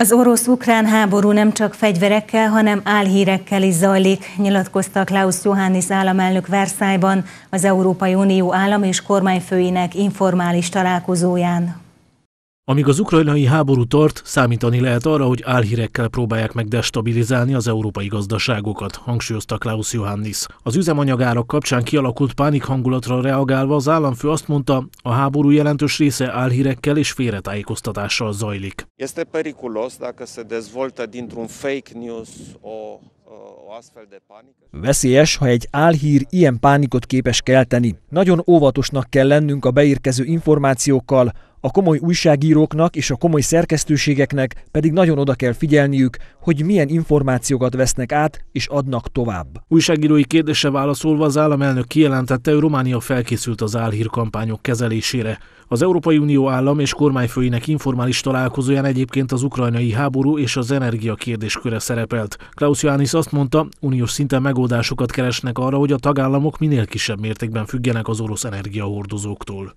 Az orosz-ukrán háború nem csak fegyverekkel, hanem álhírekkel is zajlik, nyilatkozta Klaus Johannis államelnök Versailles-ban az Európai Unió állam és kormányfőinek informális találkozóján. Amíg az ukrajnai háború tart, számítani lehet arra, hogy álhírekkel próbálják meg destabilizálni az európai gazdaságokat, hangsúlyozta Klaus Johannis. Az üzemanyagárak kapcsán kialakult pánik hangulatra reagálva az államfő azt mondta, a háború jelentős része álhírekkel és félretájékoztatással zajlik. fake news Veszélyes, ha egy álhír ilyen pánikot képes kelteni. Nagyon óvatosnak kell lennünk a beérkező információkkal, a komoly újságíróknak és a komoly szerkesztőségeknek pedig nagyon oda kell figyelniük, hogy milyen információkat vesznek át és adnak tovább. Újságírói kérdése válaszolva az államelnök kijelentette, hogy Románia felkészült az álhírkampányok kezelésére. Az Európai Unió állam és kormányfőinek informális találkozóján egyébként az ukrajnai háború és az energia kérdésköre szerepelt. Klaus Johannis azt mondta, uniós szinten megoldásokat keresnek arra, hogy a tagállamok minél kisebb mértékben függenek az orosz energiahordozóktól.